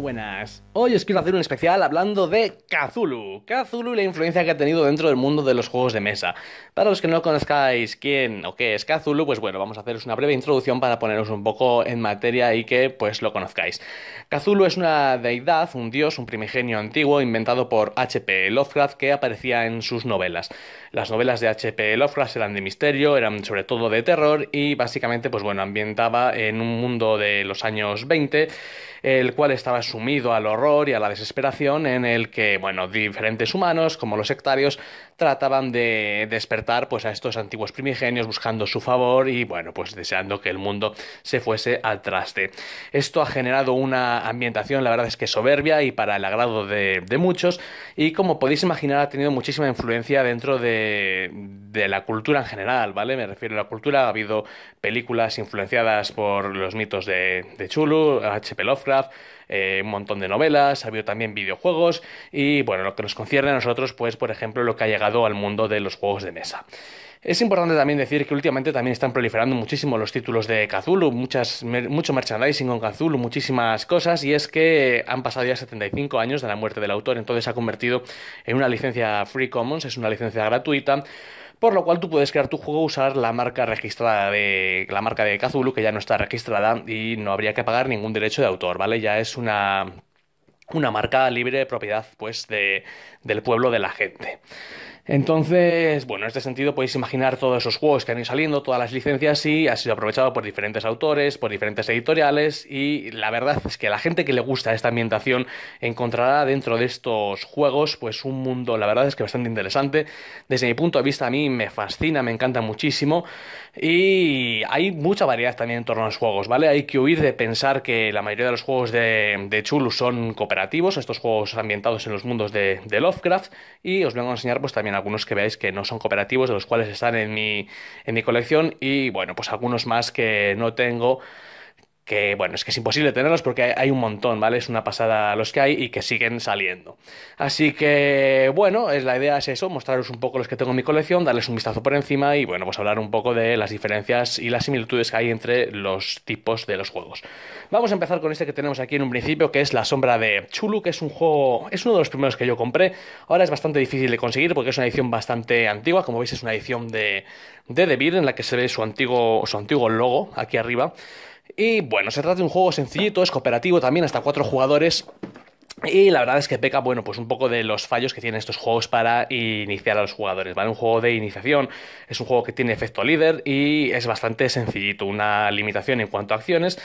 buenas. Hoy os quiero hacer un especial hablando de Cthulhu Cthulhu y la influencia que ha tenido dentro del mundo de los juegos de mesa. Para los que no conozcáis quién o qué es Cthulhu, pues bueno, vamos a haceros una breve introducción para poneros un poco en materia y que pues lo conozcáis. Cthulhu es una deidad, un dios, un primigenio antiguo inventado por H.P. Lovecraft que aparecía en sus novelas. Las novelas de H.P. Lovecraft eran de misterio, eran sobre todo de terror y básicamente pues bueno, ambientaba en un mundo de los años 20, el cual estaba sumido al horror y a la desesperación en el que, bueno, diferentes humanos, como los sectarios, trataban de despertar pues, a estos antiguos primigenios buscando su favor y, bueno, pues deseando que el mundo se fuese al traste. Esto ha generado una ambientación, la verdad es que soberbia y para el agrado de, muchos, y como podéis imaginar, ha tenido muchísima influencia dentro de, la cultura en general, ¿vale? Me refiero a la cultura, ha habido películas influenciadas por los mitos de, de Chulu, H.P. Lovecraft, eh, un montón de novelas, ha habido también videojuegos y bueno, lo que nos concierne a nosotros, pues por ejemplo, lo que ha llegado al mundo de los juegos de mesa. Es importante también decir que últimamente también están proliferando muchísimo los títulos de Cthulhu, muchas, mucho merchandising con Cthulhu, muchísimas cosas, y es que han pasado ya 75 años de la muerte del autor, entonces se ha convertido en una licencia Free Commons, es una licencia gratuita, por lo cual tú puedes crear tu juego usar la marca registrada de la marca de Kazulu que ya no está registrada y no habría que pagar ningún derecho de autor, ¿vale? Ya es una una marca libre de propiedad pues de, del pueblo de la gente. Entonces, bueno, en este sentido podéis imaginar todos esos juegos que han ido saliendo, todas las licencias y ha sido aprovechado por diferentes autores, por diferentes editoriales y la verdad es que la gente que le gusta esta ambientación encontrará dentro de estos juegos pues un mundo, la verdad es que bastante interesante. Desde mi punto de vista a mí me fascina, me encanta muchísimo y hay mucha variedad también en torno a los juegos, ¿vale? Hay que huir de pensar que la mayoría de los juegos de, Chulu son cooperativos, estos juegos ambientados en los mundos de, de Lovecraft y os vengo a enseñar pues también algunos que veáis que no son cooperativos, de los cuales están en mi, en mi colección, y bueno, pues algunos más que no tengo que bueno, es que es imposible tenerlos porque hay, un montón, ¿vale? Es una pasada los que hay y que siguen saliendo. Así que bueno, es, la idea es eso, mostraros un poco los que tengo en mi colección, darles un vistazo por encima y bueno, pues hablar un poco de las diferencias y las similitudes que hay entre los tipos de los juegos. Vamos a empezar con este que tenemos aquí en un principio, que es La Sombra de Chulu, que es un juego, es uno de los primeros que yo compré. Ahora es bastante difícil de conseguir porque es una edición bastante antigua, como veis es una edición de, de Devir en la que se ve su antiguo, su antiguo logo aquí arriba. Y bueno, se trata de un juego sencillito, es cooperativo también, hasta cuatro jugadores. Y la verdad es que peca, bueno, pues un poco de los fallos que tienen estos juegos para iniciar a los jugadores, ¿vale? Un juego de iniciación, es un juego que tiene efecto líder y es bastante sencillito, una limitación en cuanto a acciones.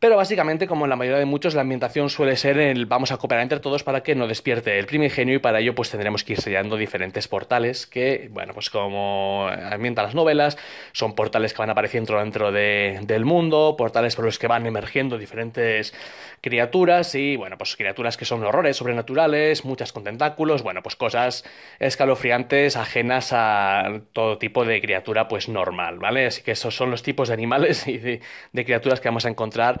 Pero básicamente, como en la mayoría de muchos, la ambientación suele ser el vamos a cooperar entre todos para que no despierte el primigenio y para ello pues tendremos que ir sellando diferentes portales que, bueno, pues como ambientan las novelas, son portales que van apareciendo dentro del mundo, portales por los que van emergiendo diferentes criaturas y, bueno, pues criaturas que son horrores sobrenaturales, muchas con tentáculos, bueno, pues cosas escalofriantes ajenas a todo tipo de criatura pues normal, ¿vale? Así que esos son los tipos de animales y de criaturas que vamos a encontrar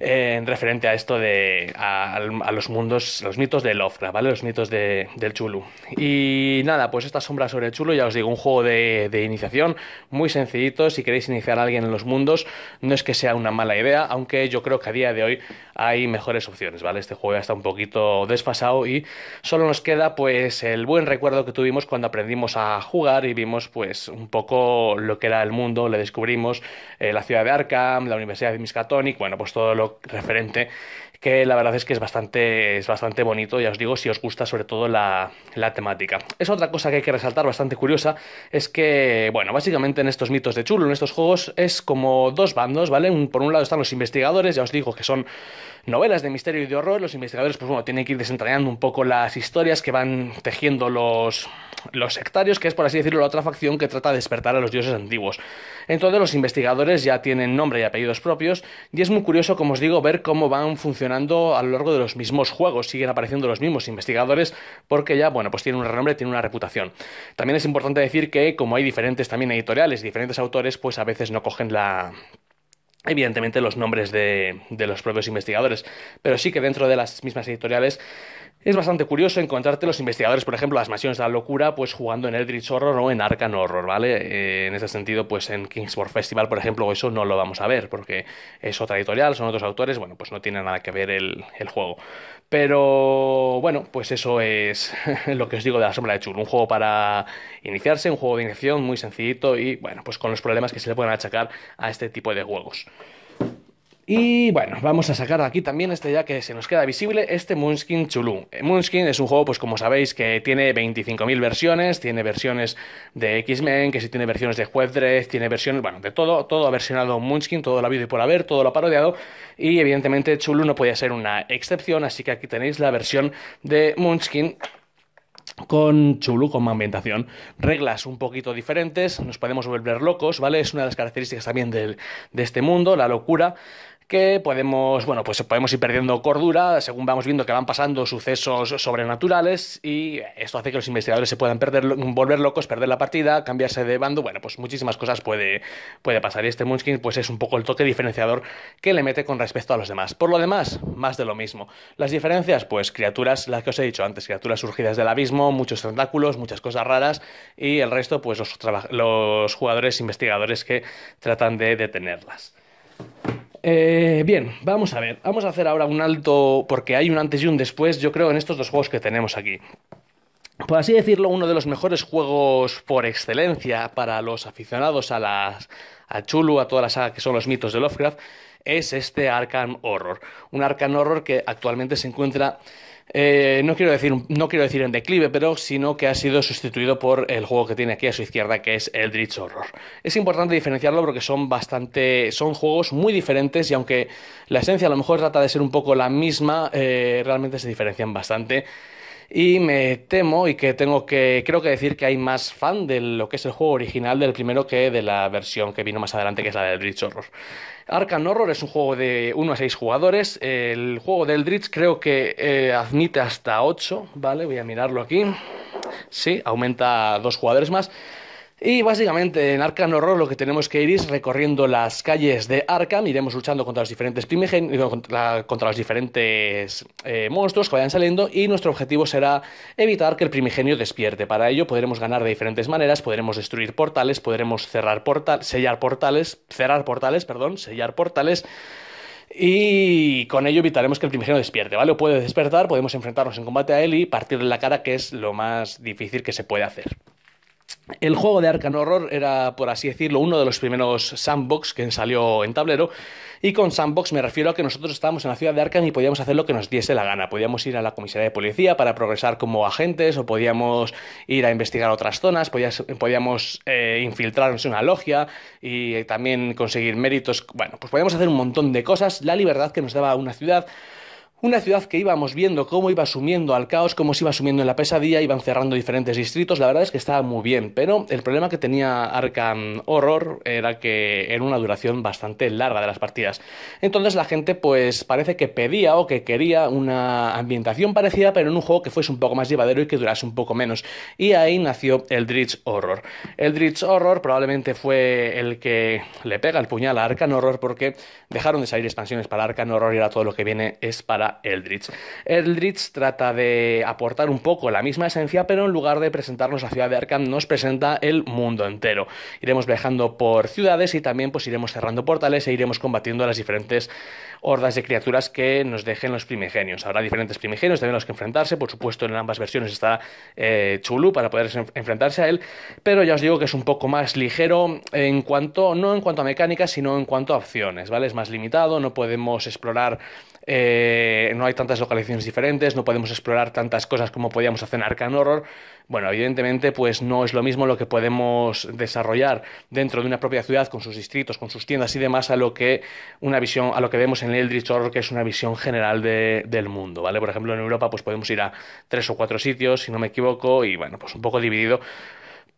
Eh, en referente a esto de a, los mundos, los mitos del Lovecraft, ¿vale? Los mitos del Chulu. Y nada, pues esta sombra sobre el Chulu, ya os digo, un juego de, iniciación muy sencillito. Si queréis iniciar a alguien en los mundos, no es que sea una mala idea, aunque yo creo que a día de hoy hay mejores opciones, ¿vale? Este juego ya está un poquito desfasado y solo nos queda pues el buen recuerdo que tuvimos cuando aprendimos a jugar y vimos pues un poco lo que era el mundo, le descubrimos eh, la ciudad de Arkham, la Universidad de Miskatonic, bueno, pues todo lo referente que la verdad es que es bastante, es bastante bonito, ya os digo, si os gusta sobre todo la, temática. Es otra cosa que hay que resaltar bastante curiosa, es que, bueno, básicamente en estos mitos de Chulo, en estos juegos, es como dos bandos, ¿vale? por un lado están los investigadores, ya os digo que son novelas de misterio y de horror, los investigadores, pues bueno, tienen que ir desentrañando un poco las historias que van tejiendo los, los sectarios, que es por así decirlo la otra facción que trata de despertar a los dioses antiguos. Entonces los investigadores ya tienen nombre y apellidos propios, y es muy curioso, como os digo, ver cómo van funcionando a lo largo de los mismos juegos, siguen apareciendo los mismos investigadores porque ya, bueno, pues tienen un renombre, tiene una reputación. También es importante decir que como hay diferentes también editoriales diferentes autores, pues a veces no cogen la evidentemente los nombres de, de, los propios investigadores, pero sí que dentro de las mismas editoriales es bastante curioso encontrarte los investigadores, por ejemplo, las misiones de la locura, pues jugando en Eldritch Horror o en Arcan Horror, ¿vale? Eh, en ese sentido, pues en Kingsport Festival, por ejemplo, eso no lo vamos a ver, porque es otra editorial, son otros autores, bueno, pues no tiene nada que ver el, juego. Pero bueno, pues eso es lo que os digo de la sombra de Chul, un juego para iniciarse, un juego de iniciación muy sencillito y bueno, pues con los problemas que se le pueden achacar a este tipo de juegos. Y bueno, vamos a sacar de aquí también este ya que se nos queda visible, este Moonskin Chulú. Eh, Moonskin es un juego, pues como sabéis, que tiene 25.000 versiones, tiene versiones de X-Men, que sí tiene versiones de Juez tiene versiones, bueno, de todo, todo ha versionado Moonskin, todo lo ha habido y por haber, todo lo ha parodiado, y evidentemente Chulu no podía ser una excepción, así que aquí tenéis la versión de Moonskin con Chulu, con ambientación. Reglas un poquito diferentes, nos podemos volver locos, ¿vale? Es una de las características también de este mundo, la locura que podemos, bueno, pues podemos ir perdiendo cordura según vamos viendo que van pasando sucesos sobrenaturales y esto hace que los investigadores se puedan perder, volver locos, perder la partida, cambiarse de bando, bueno, pues muchísimas cosas puede, pasar y este Munchkin pues es un poco el toque diferenciador que le mete con respecto a los demás. Por lo demás, más de lo mismo. Las diferencias, pues criaturas, las que os he dicho antes, criaturas surgidas del abismo, muchos tentáculos, muchas cosas raras y el resto pues los jugadores investigadores que tratan de detenerlas. Eh, bien, vamos a ver, vamos a hacer ahora un alto, porque hay un antes y un después, yo creo, en estos dos juegos que tenemos aquí. Por así decirlo, uno de los mejores juegos por excelencia para los aficionados a las a Chulu, a toda la saga que son los mitos de Lovecraft, es este Arkham Horror. Un Arkham Horror que actualmente se encuentra eh, no, quiero decir, en declive, pero sino que ha sido sustituido por el juego que tiene aquí a su izquierda, que es Eldritch Horror. Es importante diferenciarlo porque son bastante. son juegos muy diferentes y aunque la esencia a lo mejor trata de ser un poco la misma, eh, realmente se diferencian bastante. Y me temo y que tengo que, creo que decir que hay más fan de lo que es el juego original del primero que de la versión que vino más adelante, que es la del Eldritch Horror. Arkham Horror es un juego de 1 a 6 jugadores. El juego del Eldritch creo que eh, admite hasta 8, ¿vale? Voy a mirarlo aquí. Sí, aumenta a 2 jugadores más. Y básicamente en Arkham Horror lo que tenemos que ir es recorriendo las calles de Arkham, iremos luchando contra los diferentes contra, los diferentes eh, monstruos que vayan saliendo y nuestro objetivo será evitar que el primigenio despierte. Para ello podremos ganar de diferentes maneras, podremos destruir portales, podremos cerrar portales, sellar portales, cerrar portales, perdón, sellar portales. Y con ello evitaremos que el primigenio despierte, ¿vale? O puede despertar, podemos enfrentarnos en combate a él y partirle la cara, que es lo más difícil que se puede hacer. El juego de Arkham Horror era, por así decirlo, uno de los primeros sandbox que salió en tablero. Y con sandbox me refiero a que nosotros estábamos en la ciudad de Arkham y podíamos hacer lo que nos diese la gana. Podíamos ir a la comisaría de policía para progresar como agentes, o podíamos ir a investigar otras zonas, podíamos eh, infiltrarnos en una logia y también conseguir méritos. Bueno, pues podíamos hacer un montón de cosas. La libertad que nos daba una ciudad una ciudad que íbamos viendo cómo iba sumiendo al caos, cómo se iba sumiendo en la pesadilla, iban cerrando diferentes distritos, la verdad es que estaba muy bien, pero el problema que tenía Arkham Horror era que era una duración bastante larga de las partidas. Entonces la gente pues parece que pedía o que quería una ambientación parecida, pero en un juego que fuese un poco más llevadero y que durase un poco menos. Y ahí nació Eldritch Horror. Eldritch Horror probablemente fue el que le pega el puñal a Arkham Horror porque dejaron de salir expansiones para Arkham Horror y ahora todo lo que viene es para Eldritch. Eldritch trata de aportar un poco la misma esencia, pero en lugar de presentarnos la ciudad de Arkham, nos presenta el mundo entero. Iremos viajando por ciudades y también pues iremos cerrando portales e iremos combatiendo a las diferentes hordas de criaturas que nos dejen los primigenios. Habrá diferentes primigenios, también los que enfrentarse, por supuesto en ambas versiones está eh, Chulú para poder enfrentarse a él, pero ya os digo que es un poco más ligero en cuanto, no en cuanto a mecánicas, sino en cuanto a opciones, ¿vale? Es más limitado, no podemos explorar... Eh, no hay tantas localizaciones diferentes, no podemos explorar tantas cosas como podíamos hacer en Arkham Horror. Bueno, evidentemente, pues no es lo mismo lo que podemos desarrollar dentro de una propia ciudad con sus distritos, con sus tiendas y demás, a lo que una visión, a lo que vemos en Eldritch Horror, que es una visión general del mundo, ¿vale? Por ejemplo, en Europa, pues podemos ir a tres o cuatro sitios, si no me equivoco, y bueno, pues un poco dividido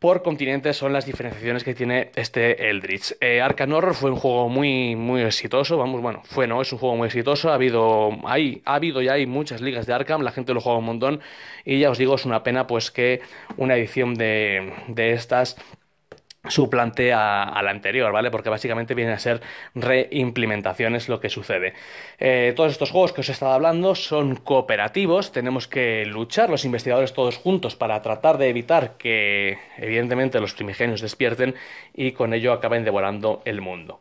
por continente son las diferenciaciones que tiene este Eldritch. Eh, Arkham Horror fue un juego muy, muy exitoso, vamos, bueno, fue no, es un juego muy exitoso, ha habido, hay, ha habido y hay muchas ligas de Arkham, la gente lo juega un montón y ya os digo, es una pena pues que una edición de, de estas su plantea a, la anterior, ¿vale? Porque básicamente viene a ser reimplementaciones lo que sucede. Eh, todos estos juegos que os he estado hablando son cooperativos, tenemos que luchar los investigadores todos juntos para tratar de evitar que, evidentemente, los primigenios despierten y con ello acaben devorando el mundo.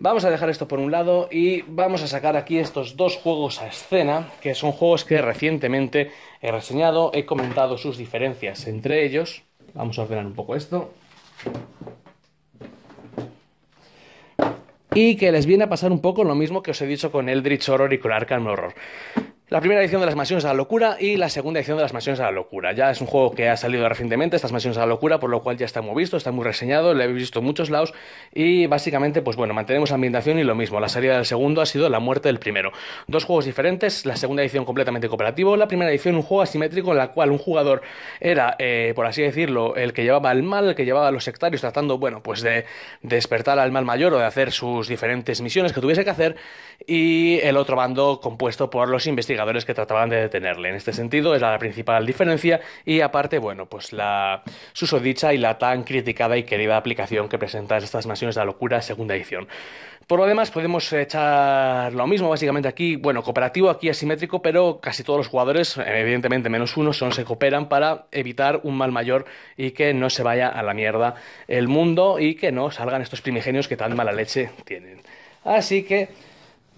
Vamos a dejar esto por un lado y vamos a sacar aquí estos dos juegos a escena, que son juegos que recientemente he reseñado, he comentado sus diferencias entre ellos. Vamos a ordenar un poco esto. y que les viene a pasar un poco lo mismo que os he dicho con Eldritch Horror y con Horror. La primera edición de las mansiones a la locura y la segunda edición de las mansiones a la locura. Ya es un juego que ha salido recientemente, estas mansiones a la locura, por lo cual ya está muy visto, está muy reseñado, lo habéis visto en muchos lados y básicamente, pues bueno, mantenemos ambientación y lo mismo. La salida del segundo ha sido la muerte del primero. Dos juegos diferentes, la segunda edición completamente cooperativo, la primera edición un juego asimétrico en la cual un jugador era, eh, por así decirlo, el que llevaba el mal, el que llevaba a los sectarios tratando, bueno, pues de despertar al mal mayor o de hacer sus diferentes misiones que tuviese que hacer y el otro bando compuesto por los investigadores que trataban de detenerle. En este sentido, Es la principal diferencia y aparte, bueno, pues la susodicha y la tan criticada y querida aplicación que presenta estas Naciones de la Locura segunda edición. Por lo demás, podemos echar lo mismo básicamente aquí, bueno, cooperativo aquí asimétrico, pero casi todos los jugadores, evidentemente menos uno, son se cooperan para evitar un mal mayor y que no se vaya a la mierda el mundo y que no salgan estos primigenios que tan mala leche tienen. Así que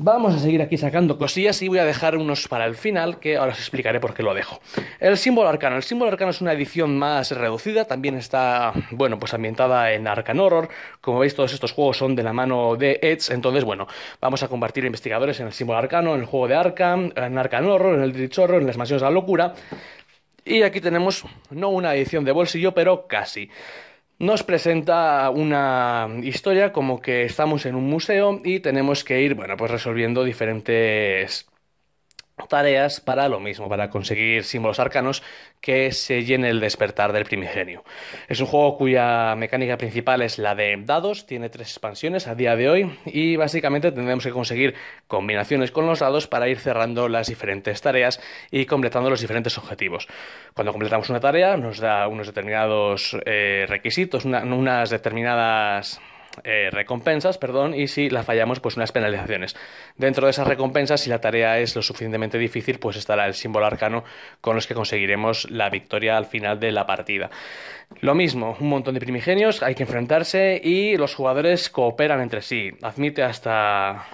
Vamos a seguir aquí sacando cosillas y voy a dejar unos para el final que ahora os explicaré por qué lo dejo. El símbolo arcano. El símbolo arcano es una edición más reducida, también está, bueno, pues ambientada en Arcan Horror. Como veis, todos estos juegos son de la mano de Edge, entonces, bueno, vamos a compartir investigadores en el símbolo arcano, en el juego de arcan, en Arcan Horror, en el Horror, en las mansiones de la locura. Y aquí tenemos, no una edición de bolsillo, pero casi nos presenta una historia como que estamos en un museo y tenemos que ir, bueno, pues resolviendo diferentes tareas para lo mismo, para conseguir símbolos arcanos que se sellen el despertar del primigenio. Es un juego cuya mecánica principal es la de dados, tiene tres expansiones a día de hoy y básicamente tendremos que conseguir combinaciones con los dados para ir cerrando las diferentes tareas y completando los diferentes objetivos. Cuando completamos una tarea nos da unos determinados eh, requisitos, unas determinadas eh, recompensas, perdón, y si la fallamos, pues unas penalizaciones. Dentro de esas recompensas, si la tarea es lo suficientemente difícil, pues estará el símbolo arcano con los que conseguiremos la victoria al final de la partida. Lo mismo, un montón de primigenios, hay que enfrentarse y los jugadores cooperan entre sí. Admite hasta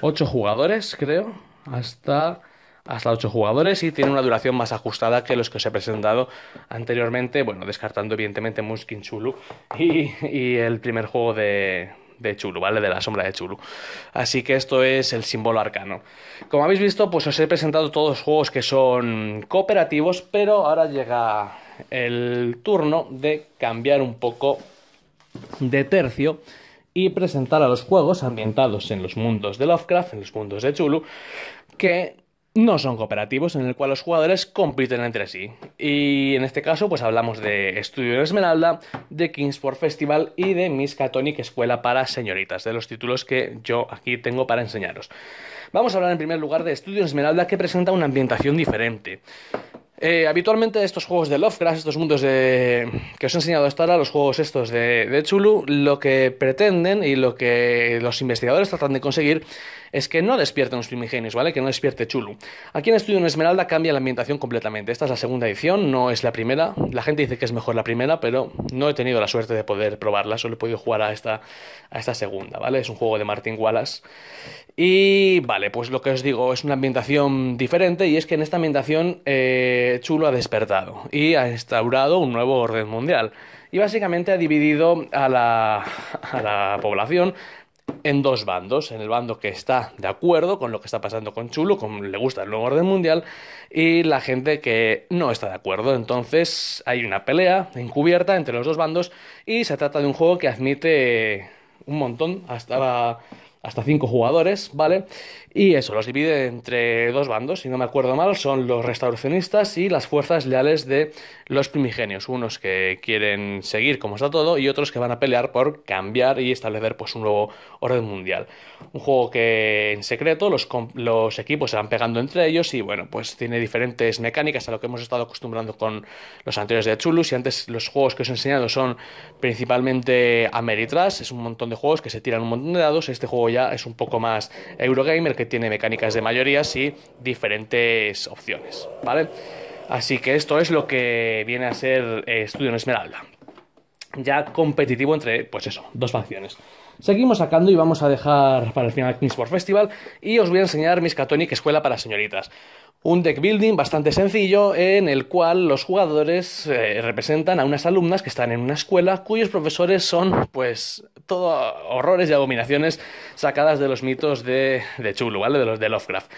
8 jugadores, creo, hasta hasta 8 jugadores y tiene una duración más ajustada que los que os he presentado anteriormente, bueno, descartando evidentemente Muskin Chulu y, el primer juego de, de Chulu, ¿vale? De la sombra de Chulu. Así que esto es el símbolo arcano. Como habéis visto, pues os he presentado todos los juegos que son cooperativos, pero ahora llega el turno de cambiar un poco de tercio y presentar a los juegos ambientados en los mundos de Lovecraft, en los mundos de Chulu, que no son cooperativos, en el cual los jugadores compiten entre sí. Y en este caso, pues hablamos de Estudio Esmeralda, de Kingsport Festival y de Miss Catonic Escuela para Señoritas, de los títulos que yo aquí tengo para enseñaros. Vamos a hablar en primer lugar de Estudio Esmeralda, que presenta una ambientación diferente. Eh, habitualmente estos juegos de Lovecraft, estos mundos de... que os he enseñado hasta ahora, los juegos estos de Chulu, lo que pretenden y lo que los investigadores tratan de conseguir es que no despierten los Genius, ¿vale? Que no despierte Chulu. Aquí en Estudio en Esmeralda cambia la ambientación completamente. Esta es la segunda edición, no es la primera. La gente dice que es mejor la primera, pero no he tenido la suerte de poder probarla, solo he podido jugar a esta, a esta segunda, ¿vale? Es un juego de Martin Wallace. Y vale, pues lo que os digo es una ambientación diferente y es que en esta ambientación eh, Chulo ha despertado y ha instaurado un nuevo orden mundial. Y básicamente ha dividido a la, a la población en dos bandos, en el bando que está de acuerdo con lo que está pasando con Chulo, como le gusta el nuevo orden mundial, y la gente que no está de acuerdo. Entonces hay una pelea encubierta entre los dos bandos y se trata de un juego que admite un montón hasta hasta cinco jugadores, ¿vale? Y eso los divide entre dos bandos, si no me acuerdo mal, son los restauracionistas y las fuerzas leales de los primigenios, unos que quieren seguir como está todo y otros que van a pelear por cambiar y establecer pues un nuevo orden mundial. Un juego que en secreto los, los equipos se van pegando entre ellos y bueno, pues tiene diferentes mecánicas a lo que hemos estado acostumbrando con los anteriores de Chulus y antes los juegos que os he enseñado son principalmente Ameritrash, es un montón de juegos que se tiran un montón de dados, este juego ya es un poco más Eurogamer, que tiene mecánicas de mayorías y diferentes opciones, ¿vale? Así que esto es lo que viene a ser Estudio eh, Esmeralda. Ya competitivo entre, pues eso, dos facciones seguimos sacando y vamos a dejar para el final Kingsport Festival y os voy a enseñar Miskatonic Escuela para Señoritas. Un deck building bastante sencillo en el cual los jugadores eh, representan a unas alumnas que están en una escuela cuyos profesores son pues todo horrores y abominaciones sacadas de los mitos de, de Chulu, ¿vale? De los de Lovecraft.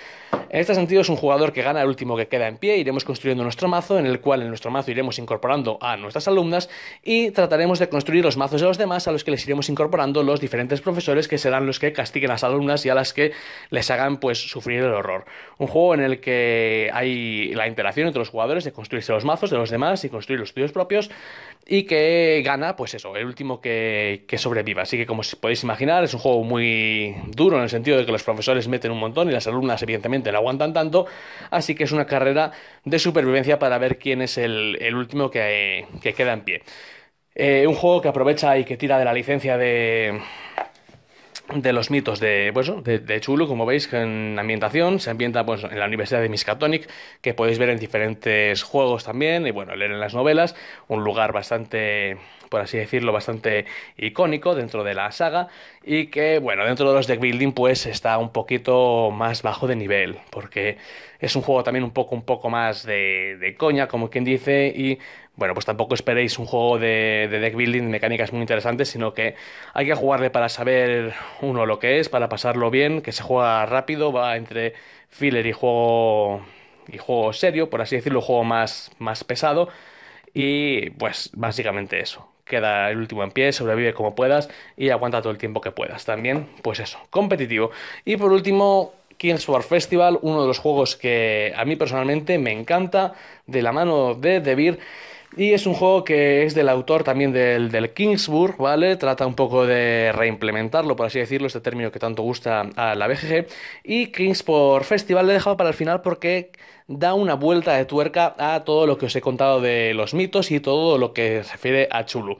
En este sentido es un jugador que gana el último que queda en pie, iremos construyendo nuestro mazo, en el cual en nuestro mazo iremos incorporando a nuestras alumnas y trataremos de construir los mazos de los demás a los que les iremos incorporando los diferentes profesores que serán los que castiguen a las alumnas y a las que les hagan pues sufrir el horror. Un juego en el que hay la interacción entre los jugadores de construirse los mazos de los demás y construir los tuyos propios y que gana pues eso, el último que, sobreviva. Así que como podéis imaginar es un juego muy duro en el sentido de que los profesores meten un montón y las alumnas evidentemente no aguantan tanto, así que es una carrera de supervivencia para ver quién es el, último que queda en pie. Eh, un juego que aprovecha y que tira de la licencia de, de los mitos de, pues de, Chulu, como veis, en ambientación, se ambienta pues, en la Universidad de Miskatonic, que podéis ver en diferentes juegos también, y bueno, leer en las novelas, un lugar bastante, por así decirlo, bastante icónico dentro de la saga, y que, bueno, dentro de los deck building, pues está un poquito más bajo de nivel, porque es un juego también un poco, un poco más de, de coña, como quien dice, y bueno, pues tampoco esperéis un juego de, deck building, mecánicas muy interesantes, sino que hay que jugarle para saber uno lo que es, para pasarlo bien, que se juega rápido, va entre filler y juego y juego serio, por así decirlo, juego más, más pesado. Y pues básicamente eso. Queda el último en pie, sobrevive como puedas y aguanta todo el tiempo que puedas. También, pues eso, competitivo. Y por último, King's War Festival, uno de los juegos que a mí personalmente me encanta, de la mano de Debir. Y es un juego que es del autor también del, del Kingsburg, ¿vale? Trata un poco de reimplementarlo, por así decirlo, este término que tanto gusta a la BGG. Y Kingsburg Festival lo he dejado para el final porque da una vuelta de tuerca a todo lo que os he contado de los mitos y todo lo que se refiere a Chulu.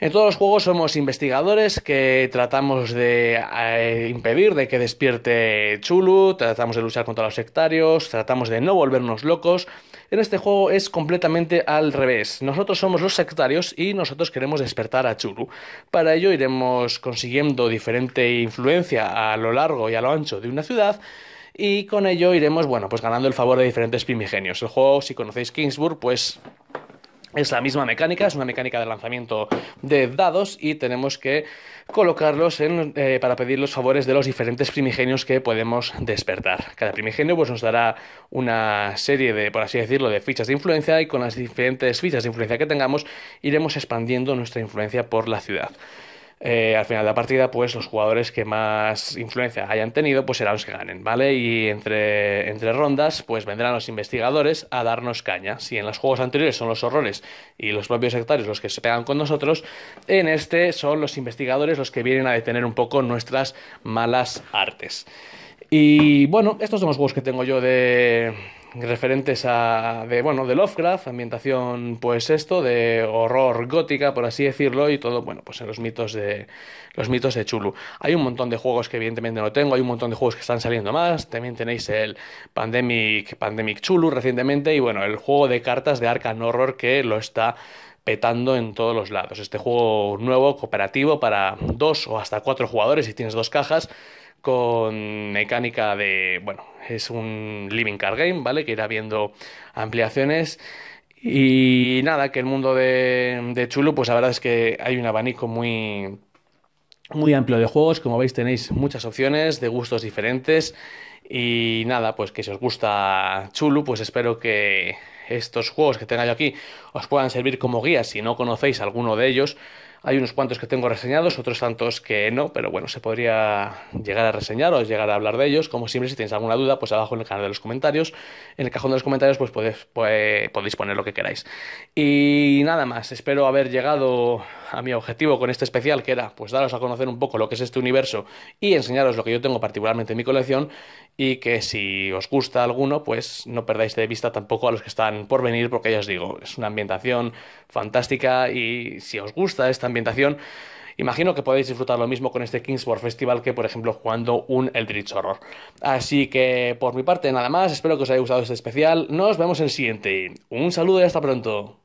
En todos los juegos somos investigadores que tratamos de eh, impedir de que despierte Chulu, tratamos de luchar contra los sectarios, tratamos de no volvernos locos. En este juego es completamente al revés. Nosotros somos los sectarios y nosotros queremos despertar a Chulu. Para ello iremos consiguiendo diferente influencia a lo largo y a lo ancho de una ciudad y con ello iremos, bueno, pues ganando el favor de diferentes primigenios. El juego, si conocéis Kingsburg, pues es la misma mecánica, es una mecánica de lanzamiento de dados y tenemos que colocarlos eh, para pedir los favores de los diferentes primigenios que podemos despertar. Cada primigenio pues, nos dará una serie de, por así decirlo, de fichas de influencia y con las diferentes fichas de influencia que tengamos iremos expandiendo nuestra influencia por la ciudad. Eh, al final de la partida, pues los jugadores que más influencia hayan tenido, pues serán los que ganen, ¿vale? Y entre, entre rondas, pues vendrán los investigadores a darnos caña. Si en los juegos anteriores son los horrores y los propios sectarios los que se pegan con nosotros, en este son los investigadores los que vienen a detener un poco nuestras malas artes. Y bueno, estos son los juegos que tengo yo de, referentes a de bueno de Lovecraft ambientación pues esto de horror gótica por así decirlo y todo bueno pues en los mitos de los mitos de Chulu hay un montón de juegos que evidentemente no tengo hay un montón de juegos que están saliendo más también tenéis el Pandemic Pandemic Chulu recientemente y bueno el juego de cartas de Arkham Horror que lo está petando en todos los lados este juego nuevo cooperativo para dos o hasta cuatro jugadores si tienes dos cajas con mecánica de, bueno, es un living card game, ¿vale? Que irá viendo ampliaciones. Y nada, que el mundo de, Chulu, pues la verdad es que hay un abanico muy, muy amplio de juegos. Como veis, tenéis muchas opciones de gustos diferentes. Y nada, pues que si os gusta Chulu, pues espero que estos juegos que tenéis aquí os puedan servir como guía si no conocéis alguno de ellos. Hay unos cuantos que tengo reseñados, otros tantos que no, pero bueno, se podría llegar a reseñar o llegar a hablar de ellos. Como siempre, si tenéis alguna duda, pues abajo en el canal de los comentarios. En el cajón de los comentarios, pues podéis, pues, podéis poner lo que queráis. Y nada más, espero haber llegado a mi objetivo con este especial, que era pues daros a conocer un poco lo que es este universo y enseñaros lo que yo tengo particularmente en mi colección y que si os gusta alguno, pues no perdáis de vista tampoco a los que están por venir, porque ya os digo, es una ambientación fantástica y si os gusta esta ambientación, Imagino que podéis disfrutar lo mismo con este Kingsboard Festival que, por ejemplo, jugando un Eldritch Horror. Así que, por mi parte, nada más. Espero que os haya gustado este especial. Nos vemos en el siguiente. Un saludo y hasta pronto.